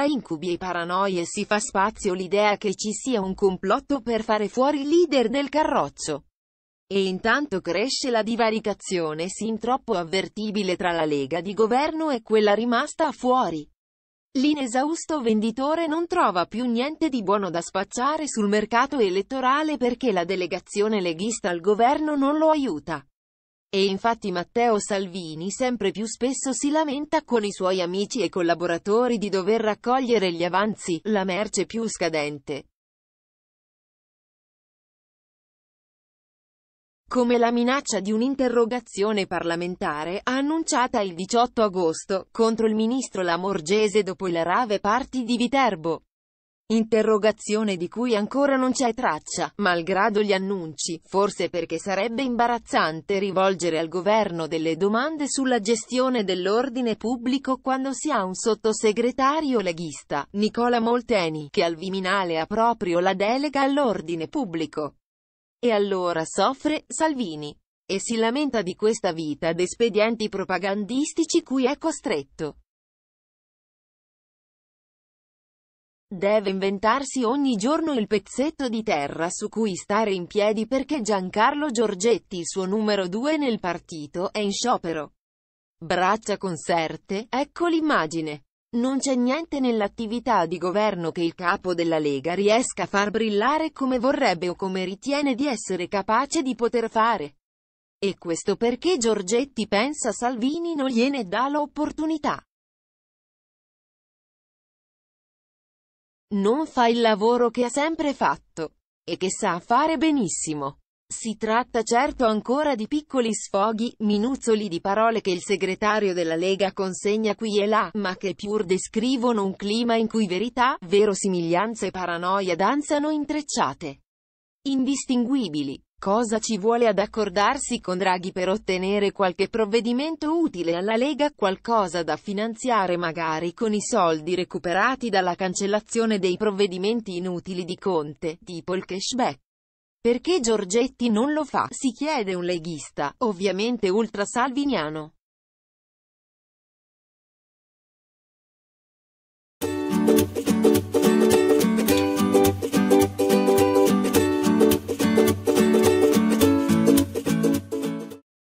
tra incubi e paranoie si fa spazio l'idea che ci sia un complotto per fare fuori il leader del carroccio. E intanto cresce la divaricazione sin troppo avvertibile tra la Lega di governo e quella rimasta fuori. L'inesausto venditore non trova più niente di buono da spacciare sul mercato elettorale perché la delegazione leghista al governo non lo aiuta. E infatti Matteo Salvini sempre più spesso si lamenta con i suoi amici e collaboratori di dover raccogliere gli avanzi, la merce più scadente. Come la minaccia di un'interrogazione parlamentare, annunciata il 18 agosto, contro il ministro Lamorgese dopo le rave parti di Viterbo. Interrogazione di cui ancora non c'è traccia, malgrado gli annunci, forse perché sarebbe imbarazzante rivolgere al governo delle domande sulla gestione dell'ordine pubblico quando si ha un sottosegretario leghista, Nicola Molteni, che al Viminale ha proprio la delega all'ordine pubblico. E allora soffre, Salvini e si lamenta di questa vita espedienti propagandistici cui è costretto. Deve inventarsi ogni giorno il pezzetto di terra su cui stare in piedi perché Giancarlo Giorgetti, il suo numero due nel partito, è in sciopero. Braccia conserte, ecco l'immagine. Non c'è niente nell'attività di governo che il capo della Lega riesca a far brillare come vorrebbe o come ritiene di essere capace di poter fare. E questo perché Giorgetti pensa Salvini non gliene dà l'opportunità. Non fa il lavoro che ha sempre fatto. E che sa fare benissimo. Si tratta certo ancora di piccoli sfoghi, minuzzoli di parole che il segretario della Lega consegna qui e là, ma che pur descrivono un clima in cui verità, verosimiglianza e paranoia danzano intrecciate. Indistinguibili. Cosa ci vuole ad accordarsi con Draghi per ottenere qualche provvedimento utile alla Lega, qualcosa da finanziare magari con i soldi recuperati dalla cancellazione dei provvedimenti inutili di Conte, tipo il cashback. Perché Giorgetti non lo fa, si chiede un leghista, ovviamente ultra salviniano.